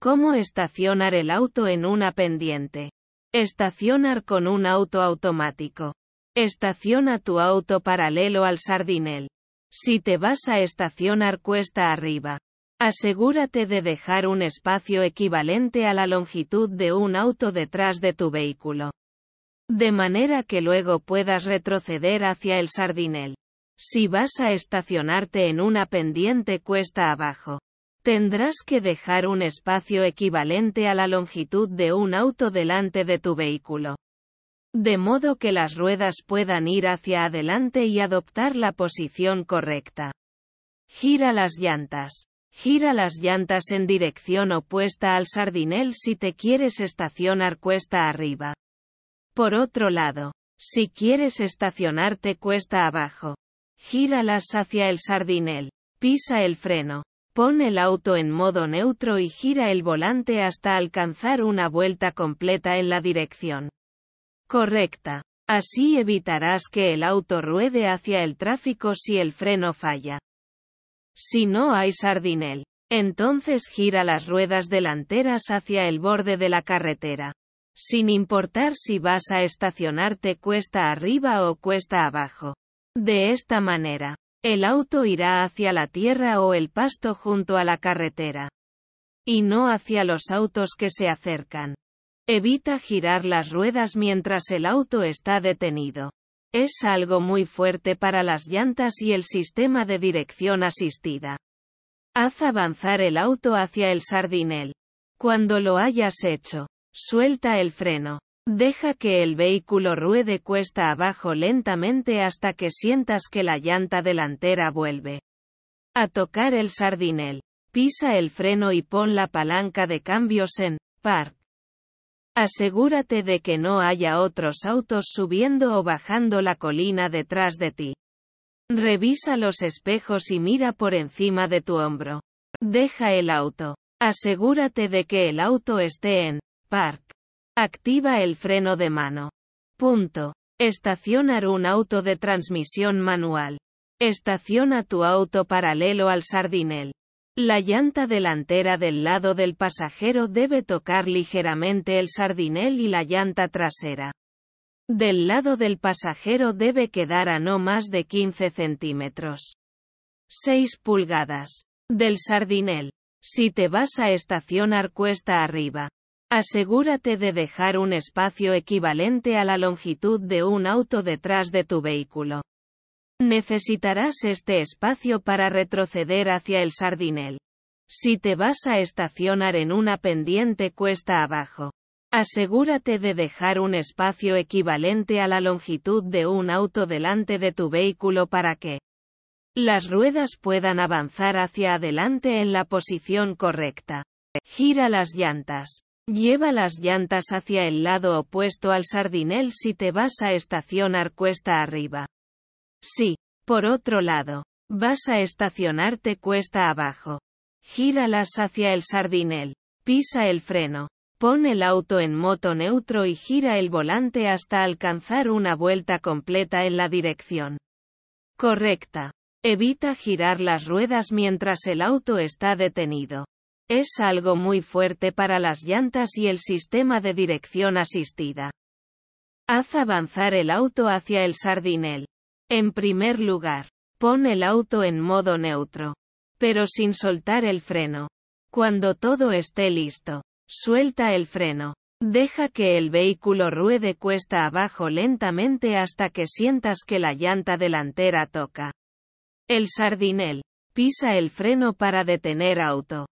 ¿Cómo estacionar el auto en una pendiente? Estacionar con un auto automático. Estaciona tu auto paralelo al sardinel. Si te vas a estacionar cuesta arriba, asegúrate de dejar un espacio equivalente a la longitud de un auto detrás de tu vehículo. De manera que luego puedas retroceder hacia el sardinel. Si vas a estacionarte en una pendiente cuesta abajo, Tendrás que dejar un espacio equivalente a la longitud de un auto delante de tu vehículo. De modo que las ruedas puedan ir hacia adelante y adoptar la posición correcta. Gira las llantas. Gira las llantas en dirección opuesta al sardinel si te quieres estacionar cuesta arriba. Por otro lado, si quieres estacionarte cuesta abajo, gíralas hacia el sardinel. Pisa el freno. Pon el auto en modo neutro y gira el volante hasta alcanzar una vuelta completa en la dirección correcta. Así evitarás que el auto ruede hacia el tráfico si el freno falla. Si no hay sardinel, entonces gira las ruedas delanteras hacia el borde de la carretera. Sin importar si vas a estacionarte cuesta arriba o cuesta abajo. De esta manera, el auto irá hacia la tierra o el pasto junto a la carretera. Y no hacia los autos que se acercan. Evita girar las ruedas mientras el auto está detenido. Es algo muy fuerte para las llantas y el sistema de dirección asistida. Haz avanzar el auto hacia el sardinel. Cuando lo hayas hecho, suelta el freno. Deja que el vehículo ruede cuesta abajo lentamente hasta que sientas que la llanta delantera vuelve a tocar el sardinel. Pisa el freno y pon la palanca de cambios en park. Asegúrate de que no haya otros autos subiendo o bajando la colina detrás de ti. Revisa los espejos y mira por encima de tu hombro. Deja el auto. Asegúrate de que el auto esté en park. Activa el freno de mano. Punto. Estacionar un auto de transmisión manual. Estaciona tu auto paralelo al sardinel. La llanta delantera del lado del pasajero debe tocar ligeramente el sardinel y la llanta trasera. Del lado del pasajero debe quedar a no más de 15 centímetros. 6 pulgadas. Del sardinel. Si te vas a estacionar cuesta arriba. Asegúrate de dejar un espacio equivalente a la longitud de un auto detrás de tu vehículo. Necesitarás este espacio para retroceder hacia el sardinel. Si te vas a estacionar en una pendiente cuesta abajo, asegúrate de dejar un espacio equivalente a la longitud de un auto delante de tu vehículo para que las ruedas puedan avanzar hacia adelante en la posición correcta. Gira las llantas. Lleva las llantas hacia el lado opuesto al sardinel si te vas a estacionar cuesta arriba. Sí, por otro lado, vas a estacionarte cuesta abajo. Gíralas hacia el sardinel. Pisa el freno. Pon el auto en moto neutro y gira el volante hasta alcanzar una vuelta completa en la dirección correcta. Evita girar las ruedas mientras el auto está detenido. Es algo muy fuerte para las llantas y el sistema de dirección asistida. Haz avanzar el auto hacia el sardinel. En primer lugar, pon el auto en modo neutro. Pero sin soltar el freno. Cuando todo esté listo, suelta el freno. Deja que el vehículo ruede cuesta abajo lentamente hasta que sientas que la llanta delantera toca. El sardinel. Pisa el freno para detener auto.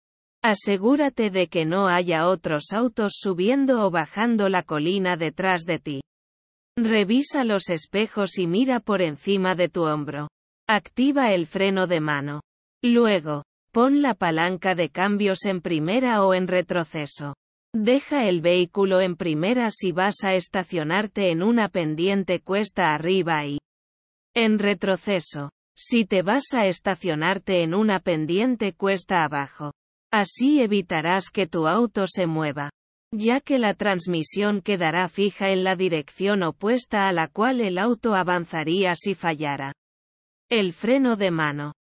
Asegúrate de que no haya otros autos subiendo o bajando la colina detrás de ti. Revisa los espejos y mira por encima de tu hombro. Activa el freno de mano. Luego, pon la palanca de cambios en primera o en retroceso. Deja el vehículo en primera si vas a estacionarte en una pendiente cuesta arriba y en retroceso, si te vas a estacionarte en una pendiente cuesta abajo. Así evitarás que tu auto se mueva, ya que la transmisión quedará fija en la dirección opuesta a la cual el auto avanzaría si fallara. El freno de mano.